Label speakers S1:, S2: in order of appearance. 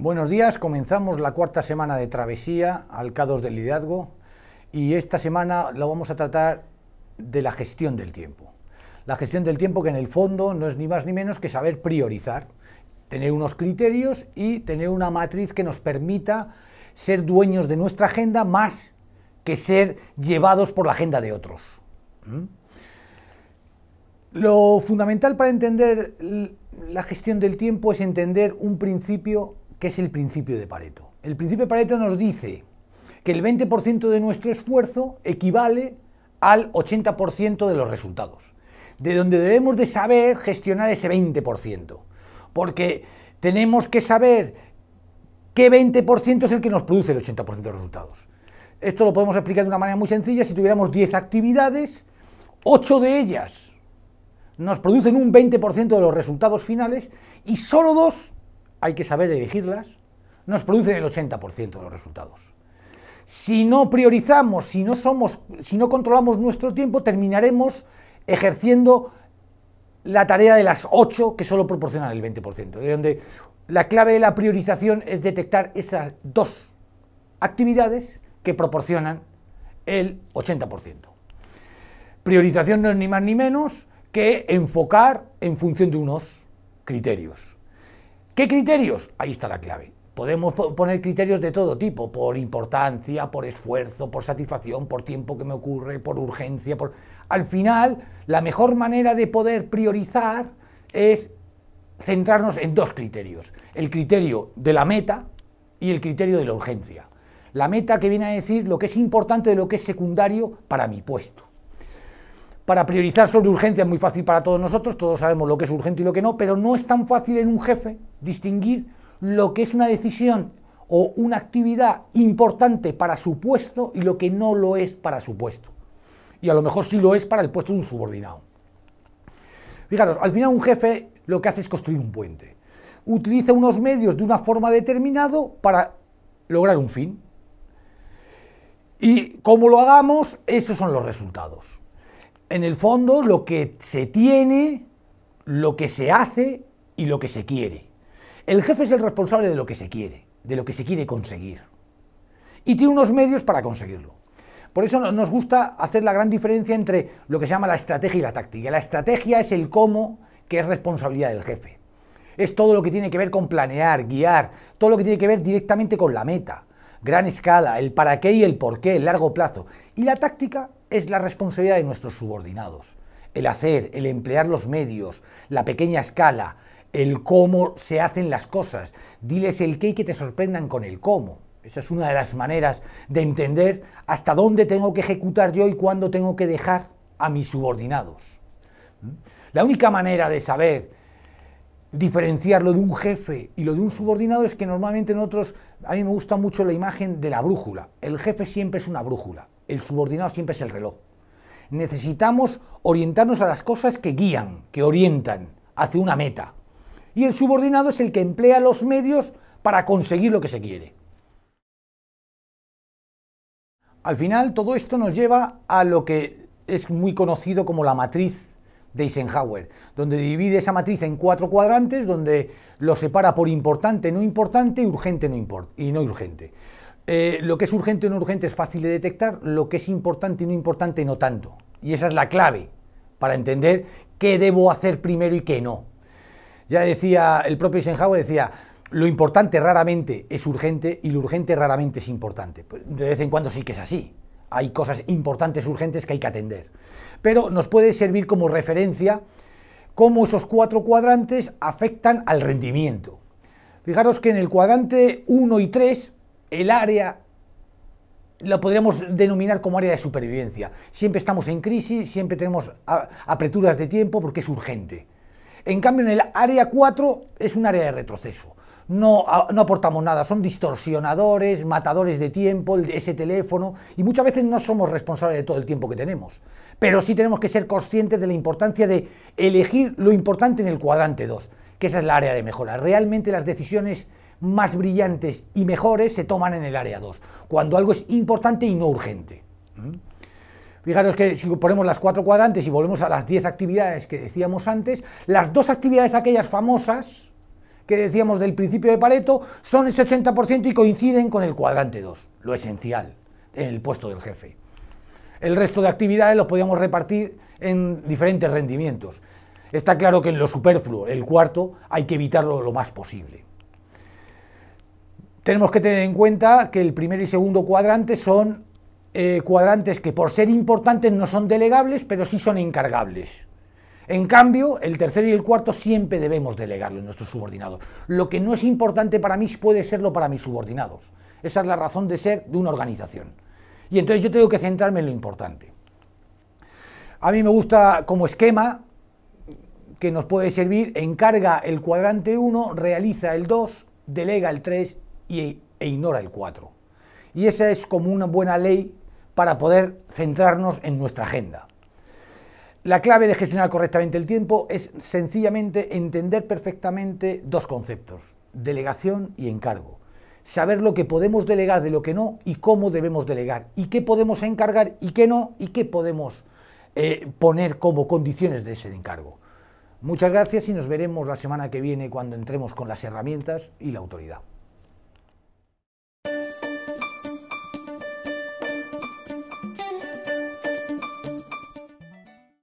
S1: Buenos días, comenzamos la cuarta semana de travesía al Cados del Liderazgo y esta semana lo vamos a tratar de la gestión del tiempo. La gestión del tiempo que en el fondo no es ni más ni menos que saber priorizar, tener unos criterios y tener una matriz que nos permita ser dueños de nuestra agenda más que ser llevados por la agenda de otros. Lo fundamental para entender la gestión del tiempo es entender un principio ¿Qué es el principio de Pareto. El principio de Pareto nos dice que el 20% de nuestro esfuerzo equivale al 80% de los resultados, de donde debemos de saber gestionar ese 20%, porque tenemos que saber qué 20% es el que nos produce el 80% de los resultados. Esto lo podemos explicar de una manera muy sencilla, si tuviéramos 10 actividades, 8 de ellas nos producen un 20% de los resultados finales y solo 2 hay que saber elegirlas, nos producen el 80% de los resultados. Si no priorizamos, si no somos, si no controlamos nuestro tiempo, terminaremos ejerciendo la tarea de las 8 que solo proporcionan el 20%, de donde la clave de la priorización es detectar esas dos actividades que proporcionan el 80%. Priorización no es ni más ni menos que enfocar en función de unos criterios. ¿Qué criterios? Ahí está la clave. Podemos poner criterios de todo tipo, por importancia, por esfuerzo, por satisfacción, por tiempo que me ocurre, por urgencia. Al final, la mejor manera de poder priorizar es centrarnos en dos criterios. El criterio de la meta y el criterio de la urgencia. La meta que viene a decir lo que es importante de lo que es secundario para mi puesto para priorizar sobre urgencia es muy fácil para todos nosotros, todos sabemos lo que es urgente y lo que no, pero no es tan fácil en un jefe distinguir lo que es una decisión o una actividad importante para su puesto y lo que no lo es para su puesto. Y a lo mejor sí lo es para el puesto de un subordinado. Fijaros, al final un jefe lo que hace es construir un puente. Utiliza unos medios de una forma determinada para lograr un fin. Y como lo hagamos, esos son los resultados en el fondo lo que se tiene, lo que se hace y lo que se quiere. El jefe es el responsable de lo que se quiere, de lo que se quiere conseguir. Y tiene unos medios para conseguirlo. Por eso nos gusta hacer la gran diferencia entre lo que se llama la estrategia y la táctica. La estrategia es el cómo, que es responsabilidad del jefe. Es todo lo que tiene que ver con planear, guiar, todo lo que tiene que ver directamente con la meta, gran escala, el para qué y el por qué, el largo plazo. Y la táctica es la responsabilidad de nuestros subordinados. El hacer, el emplear los medios, la pequeña escala, el cómo se hacen las cosas. Diles el qué y que te sorprendan con el cómo. Esa es una de las maneras de entender hasta dónde tengo que ejecutar yo y cuándo tengo que dejar a mis subordinados. ¿Mm? La única manera de saber diferenciar lo de un jefe y lo de un subordinado es que normalmente en otros, a mí me gusta mucho la imagen de la brújula. El jefe siempre es una brújula, el subordinado siempre es el reloj. Necesitamos orientarnos a las cosas que guían, que orientan hacia una meta. Y el subordinado es el que emplea los medios para conseguir lo que se quiere. Al final todo esto nos lleva a lo que es muy conocido como la matriz de Eisenhower, donde divide esa matriz en cuatro cuadrantes, donde lo separa por importante, no importante, urgente no y no urgente. Eh, lo que es urgente y no urgente es fácil de detectar, lo que es importante y no importante no tanto. Y esa es la clave para entender qué debo hacer primero y qué no. Ya decía el propio Eisenhower, decía, lo importante raramente es urgente y lo urgente raramente es importante. Pues, de vez en cuando sí que es así. Hay cosas importantes, urgentes que hay que atender pero nos puede servir como referencia cómo esos cuatro cuadrantes afectan al rendimiento. Fijaros que en el cuadrante 1 y 3, el área lo podríamos denominar como área de supervivencia. Siempre estamos en crisis, siempre tenemos apreturas de tiempo porque es urgente. En cambio, en el área 4 es un área de retroceso no, aportamos nada, son distorsionadores, matadores de tiempo, ese teléfono, y muchas veces no somos responsables de todo el tiempo que tenemos. Pero sí tenemos que ser conscientes de la importancia de elegir lo importante en el cuadrante 2, que esa es la área de mejora. Realmente las decisiones más brillantes y mejores se toman en el área 2, cuando algo es importante y no urgente. ¿Mm? Fijaros que si ponemos las cuatro cuadrantes y volvemos a las 10 actividades que decíamos antes, las dos actividades aquellas famosas, que decíamos del principio de Pareto son ese 80% y coinciden con el cuadrante 2, lo esencial en el puesto del jefe. El resto de actividades los podíamos repartir en diferentes rendimientos. Está claro que en lo superfluo, el cuarto, hay que evitarlo lo más posible. Tenemos que tener en cuenta que el primer y segundo cuadrante son eh, cuadrantes que por ser importantes no son delegables, pero sí son encargables. En cambio, el tercero y el cuarto siempre debemos delegarlo en nuestros subordinados. Lo que no es importante para mí puede serlo para mis subordinados. Esa es la razón de ser de una organización. Y entonces yo tengo que centrarme en lo importante. A mí me gusta como esquema que nos puede servir, encarga el cuadrante 1, realiza el 2, delega el 3 e, e ignora el 4. Y esa es como una buena ley para poder centrarnos en nuestra agenda. La clave de gestionar correctamente el tiempo es sencillamente entender perfectamente dos conceptos, delegación y encargo. Saber lo que podemos delegar de lo que no y cómo debemos delegar, y qué podemos encargar y qué no, y qué podemos eh, poner como condiciones de ese encargo. Muchas gracias y nos veremos la semana que viene cuando entremos con las herramientas y la autoridad.